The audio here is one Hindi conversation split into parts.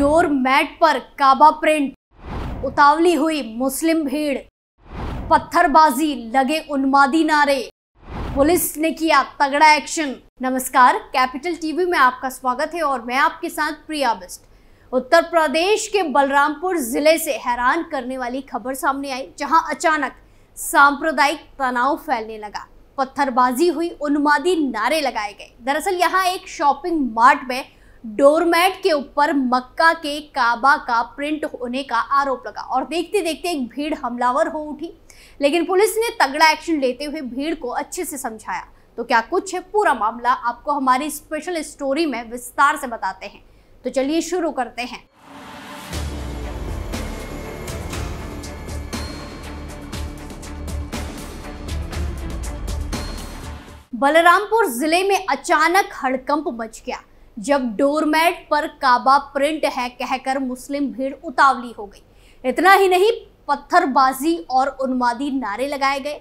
डोर मैट पर काबा प्रिंट उतावली हुई मुस्लिम भीड़ पत्थरबाजी लगे उन्मादी नारे पुलिस ने किया तगड़ा एक्शन नमस्कार कैपिटल टीवी में आपका स्वागत है और मैं आपके साथ प्रिया बिस्ट उत्तर प्रदेश के बलरामपुर जिले से हैरान करने वाली खबर सामने आई जहां अचानक सांप्रदायिक तनाव फैलने लगा पत्थरबाजी हुई उन्मादी नारे लगाए गए दरअसल यहाँ एक शॉपिंग मार्ट में डोरमैट के ऊपर मक्का के काबा का प्रिंट होने का आरोप लगा और देखते देखते एक भीड़ हमलावर हो उठी लेकिन पुलिस ने तगड़ा एक्शन लेते हुए भीड़ को अच्छे से समझाया तो क्या कुछ है पूरा मामला आपको हमारी स्पेशल स्टोरी में विस्तार से बताते हैं तो चलिए शुरू करते हैं बलरामपुर जिले में अचानक हड़कंप मच गया जब डोरमेट पर काबा प्रिंट है कहकर मुस्लिम भीड़ उतावली हो गई इतना ही नहीं पत्थरबाजी और उन्मादी नारे लगाए गए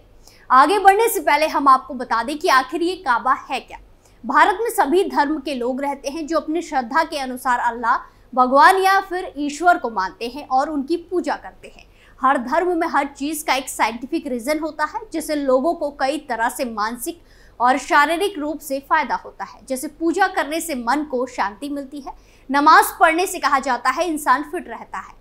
आगे बढ़ने से पहले हम आपको बता दें कि आखिर ये काबा है क्या भारत में सभी धर्म के लोग रहते हैं जो अपनी श्रद्धा के अनुसार अल्लाह भगवान या फिर ईश्वर को मानते हैं और उनकी पूजा करते हैं हर धर्म में हर चीज़ का एक साइंटिफिक रीज़न होता है जिसे लोगों को कई तरह से मानसिक और शारीरिक रूप से फायदा होता है जैसे पूजा करने से मन को शांति मिलती है नमाज पढ़ने से कहा जाता है इंसान फिट रहता है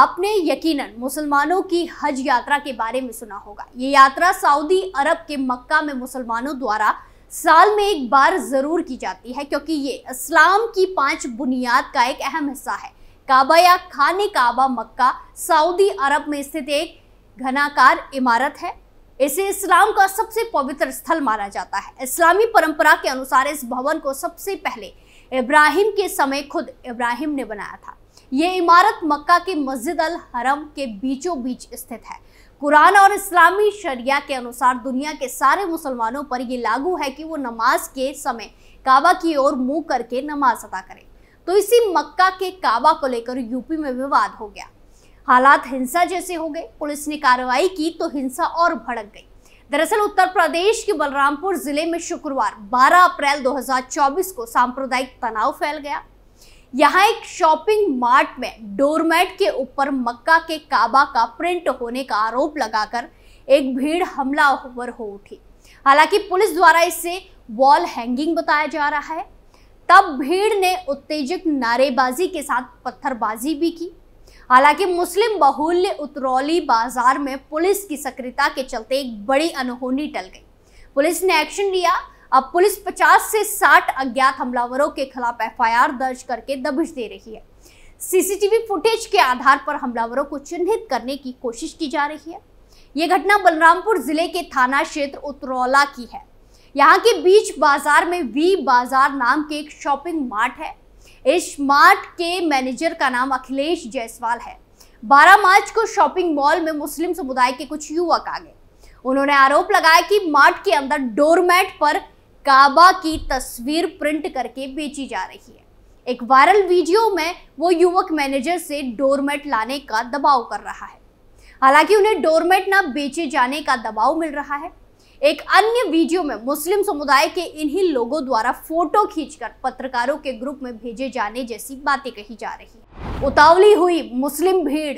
आपने यकीनन मुसलमानों की हज यात्रा के बारे में सुना होगा ये यात्रा सऊदी अरब के मक्का में मुसलमानों द्वारा साल में एक बार ज़रूर की जाती है क्योंकि ये इस्लाम की पांच बुनियाद का एक अहम हिस्सा है काबा या खाने काबा मक्का सऊदी अरब में स्थित एक घनाकार इमारत है इसे इस्लाम का सबसे पवित्र स्थल माना जाता है इस्लामी परंपरा के अनुसार इस भवन को सबसे पहले इब्राहिम के समय खुद इब्राहिम ने बनाया था ये इमारत मक्का की मस्जिद अल हरम के बीचों बीच स्थित है कुरान और इस्लामी शरिया के अनुसार दुनिया के सारे मुसलमानों पर यह लागू है कि वो नमाज के समय काबा की ओर मुंह करके नमाज अदा करें तो इसी मक्का के काबा को लेकर यूपी में विवाद हो गया हालात हिंसा जैसे हो गए पुलिस ने कार्रवाई की तो हिंसा और भड़क गई दरअसल उत्तर प्रदेश के बलरामपुर जिले में शुक्रवार 12 अप्रैल 2024 को सांप्रदायिक तनाव फैल गया यहाँ एक शॉपिंग मार्ट में डोरमेट के ऊपर मक्का के काबा का प्रिंट होने का आरोप लगाकर एक भीड़ हमला हमलावर हो उठी हालांकि पुलिस द्वारा इसे वॉल हैंगिंग बताया जा रहा है तब भीड़ ने उत्तेजक नारेबाजी के साथ पत्थरबाजी भी की हालांकि मुस्लिम बहुल्य उतरौली बाजार में पुलिस की सक्रियता के चलते एक बड़ी अनहोनी टल गई पुलिस ने एक्शन लिया अब पुलिस 50 से 60 अज्ञात हमलावरों के खिलाफ एफआईआर दर्ज करके दबिश दे रही है सीसीटीवी फुटेज के आधार पर हमलावरों को चिन्हित करने की कोशिश की जा रही है ये घटना बलरामपुर जिले के थाना क्षेत्र उतरौला की है यहाँ के बीच बाजार में वी बाजार नाम के एक शॉपिंग मार्ट है इस मार्ट के मैनेजर का नाम अखिलेश जायसवाल है 12 मार्च को शॉपिंग मॉल में मुस्लिम समुदाय के कुछ युवक आ गए उन्होंने आरोप लगाया कि मार्ट के अंदर डोरमैट पर काबा की तस्वीर प्रिंट करके बेची जा रही है एक वायरल वीडियो में वो युवक मैनेजर से डोरमेट लाने का दबाव कर रहा है हालांकि उन्हें डोरमेट ना बेचे जाने का दबाव मिल रहा है एक अन्य वीडियो में मुस्लिम समुदाय के इन्हीं लोगों द्वारा फोटो खींचकर पत्रकारों के ग्रुप में भेजे जाने जैसी बातें कही जा रही उतावली हुई मुस्लिम भीड़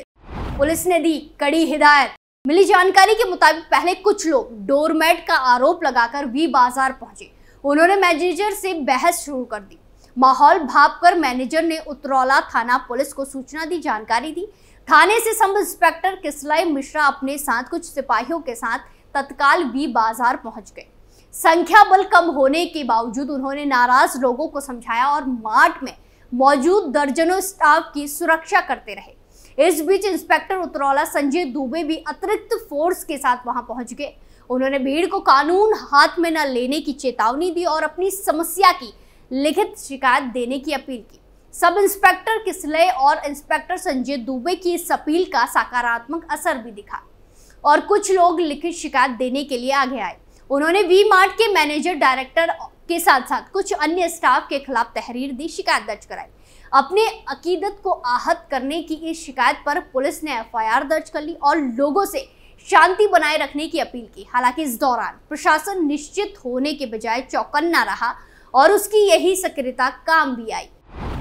पुलिस ने दी कड़ी हिदायत मिली जानकारी के मुताबिक पहले कुछ लोग डोरमेट का आरोप लगाकर वी बाजार पहुंचे उन्होंने मैनेजर से बहस शुरू कर दी माहौल भाप कर मैनेजर ने उतरौला थाना पुलिस को सूचना दी जानकारी दी थाने से सब इंस्पेक्टर किसलाई मिश्रा अपने साथ कुछ सिपाहियों के साथ तत्काल भी बाजार पहुंच गए संख्या बल कम होने के बावजूद उन्होंने नाराज लोगों को समझाया और मार्ट में मौजूद दर्जनों स्टाफ की सुरक्षा करते रहे इस बीच इंस्पेक्टर उतरौला संजय दुबे भी अतिरिक्त फोर्स के साथ वहां पहुंच गए उन्होंने भीड़ को कानून हाथ में न लेने की चेतावनी दी और अपनी समस्या की लिखित शिकायत देने की अपील की सब इंस्पेक्टर किसले और इंस्पेक्टर संजय दुबे की इस अपील का सकारात्मक असर भी दिखा और कुछ लोग लिखित शिकायत देने के लिए आगे आए उन्होंने वी मार्ट के मैनेजर डायरेक्टर के साथ साथ कुछ अन्य स्टाफ के खिलाफ तहरीर दी शिकायत दर्ज कराई अपने अकीदत को आहत करने की इस शिकायत पर पुलिस ने एफआईआर दर्ज कर ली और लोगों से शांति बनाए रखने की अपील की हालांकि इस दौरान प्रशासन निश्चित होने के बजाय चौकन्ना रहा और उसकी यही सक्रियता काम भी आई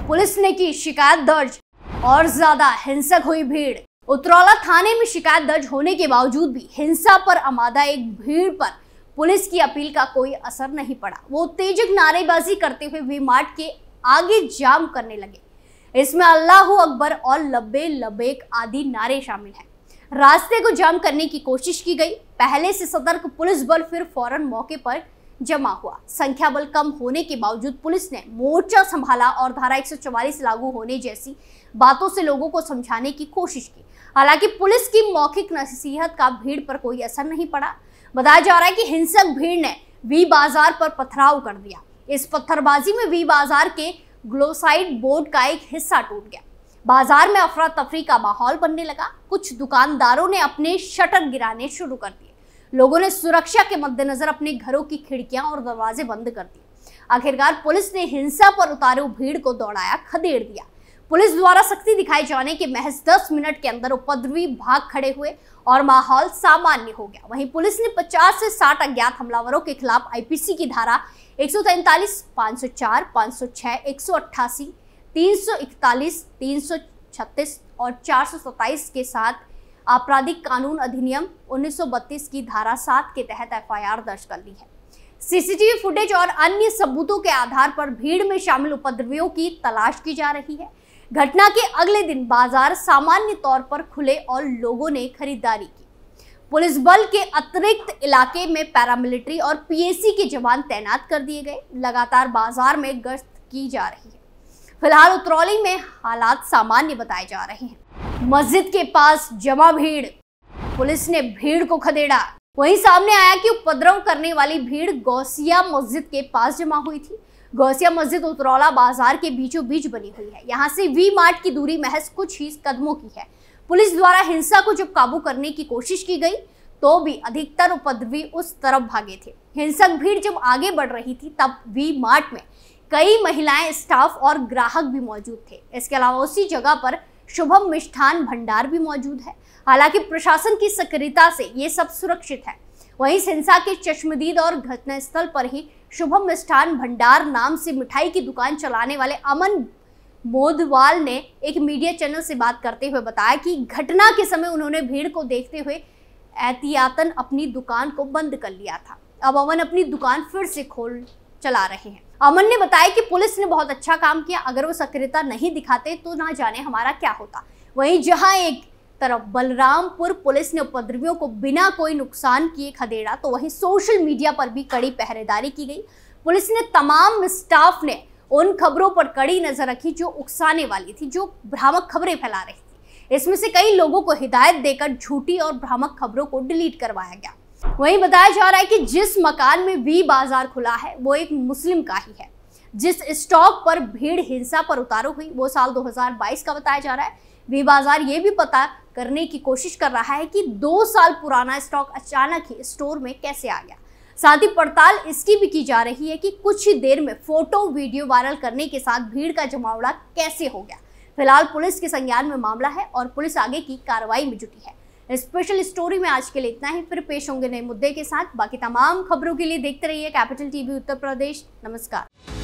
पुलिस ने की शिकायत दर्ज और ज्यादा हिंसक हुई भीड़ उतरौला थाने में शिकायत दर्ज होने के बावजूद भी हिंसा पर आमादा एक भीड़ पर पुलिस की अपील का कोई असर नहीं पड़ा वो उत्तेजक नारेबाजी करते हुए वी मार्ट के आगे जाम करने लगे इसमें अल्लाह अकबर और लब्बे लबेक आदि नारे शामिल हैं रास्ते को जाम करने की कोशिश की गई पहले से सतर्क पुलिस बल फिर फौरन मौके पर जमा हुआ संख्या बल कम होने के बावजूद पुलिस ने मोर्चा संभाला और धारा 144 लागू होने जैसी बातों से लोगों को समझाने की कोशिश की हालांकि पुलिस की मौखिक नसीहत का भीड़ पर कोई असर नहीं पड़ा बताया जा रहा है कि हिंसक भीड़ ने वी बाजार पर पथराव कर दिया इस पत्थरबाजी में वी बाजार के ग्लोसाइड बोर्ड का एक हिस्सा टूट गया बाजार में अफरा तफरी का माहौल बनने लगा कुछ दुकानदारों ने अपने शटर गिराने शुरू कर दिए लोगों ने सुरक्षा के मद्देनजर अपने घरों की खिड़कियां और दरवाजे बंद कर दिए आखिरकार पुलिस ने हिंसा पर उतारू भीड़ को दौड़ाया खदेड़ दिया पुलिस द्वारा सख्ती दिखाए जाने के महज 10 मिनट के अंदर उपद्रवी भाग खड़े हुए और माहौल सामान्य हो गया वहीं पुलिस ने 50 से 60 अज्ञात हमलावरों के खिलाफ आईपीसी की धारा 143, 504, 506, 188, 341, 336 और चार के साथ आपराधिक कानून अधिनियम 1932 की धारा सात के तहत एफ दर्ज कर ली है सीसीटीवी फुटेज और अन्य सबूतों के आधार पर भीड़ में शामिल उपद्रवियों की तलाश की जा रही है घटना के अगले दिन बाजार सामान्य तौर पर खुले और लोगों ने खरीदारी की पुलिस बल के अतिरिक्त इलाके में पैरामिलिट्री और पीएसी के जवान तैनात कर दिए गए लगातार बाजार में गश्त की जा रही है फिलहाल उतरौली में हालात सामान्य बताए जा रहे हैं मस्जिद के पास जमा भीड़ पुलिस ने भीड़ को खदेड़ा वहीं सामने आया कि उपद्रव करने वाली भीड़ गौसिया मस्जिद के पास जमा हुई थी गौसिया मस्जिद उतरौला बाजार के बीचों बीच बनी हुई है यहाँ से वी मार्ट की दूरी महज कुछ ही कदमों की है पुलिस द्वारा हिंसा को जब काबू करने की कोशिश की गई तो भी अधिकतर उपद्रवी उस तरफ भागे थे हिंसक भीड़ जब आगे बढ़ रही थी तब वी मार्ट में कई महिलाएं स्टाफ और ग्राहक भी मौजूद थे इसके अलावा उसी जगह पर शुभम मिष्ठान भंडार भी मौजूद है हालांकि प्रशासन की सक्रियता से ये सब सुरक्षित है वहीं हिंसा के चश्मदीद और घटनास्थल पर ही शुभम मिष्ठान भंडार नाम से मिठाई की दुकान चलाने वाले अमन मोधवाल ने एक मीडिया चैनल से बात करते हुए बताया कि घटना के समय उन्होंने भीड़ को देखते हुए एहतियातन अपनी दुकान को बंद कर लिया था अब अमन अपनी दुकान फिर से खोल चला रहे हैं अमन ने बताया कि पुलिस ने बहुत अच्छा काम किया अगर वो सक्रियता नहीं दिखाते तो ना जाने हमारा क्या होता वहीं जहां एक तरफ बलरामपुर पुलिस ने उपद्रवियों को बिना कोई नुकसान किए खदेड़ा तो वहीं सोशल मीडिया पर भी कड़ी पहरेदारी की गई पुलिस ने तमाम स्टाफ ने उन खबरों पर कड़ी नजर रखी जो उकसाने वाली थी जो भ्रामक खबरें फैला रही थी इसमें से कई लोगों को हिदायत देकर झूठी और भ्रामक खबरों को डिलीट करवाया गया वहीं बताया जा रहा है कि जिस मकान में वी बाजार खुला है वो एक मुस्लिम का ही है जिस स्टॉक पर भीड़ हिंसा पर उतारू हुई वो साल 2022 का बताया जा रहा है वी बाजार ये भी पता करने की कोशिश कर रहा है कि दो साल पुराना स्टॉक अचानक ही स्टोर में कैसे आ गया साथ ही पड़ताल इसकी भी की जा रही है कि कुछ ही देर में फोटो वीडियो वायरल करने के साथ भीड़ का जमावड़ा कैसे हो गया फिलहाल पुलिस के संज्ञान में मामला है और पुलिस आगे की कार्रवाई में जुटी है स्पेशल स्टोरी में आज के लिए इतना ही फिर पेश होंगे नए मुद्दे के साथ बाकी तमाम खबरों के लिए देखते रहिए कैपिटल टीवी उत्तर प्रदेश नमस्कार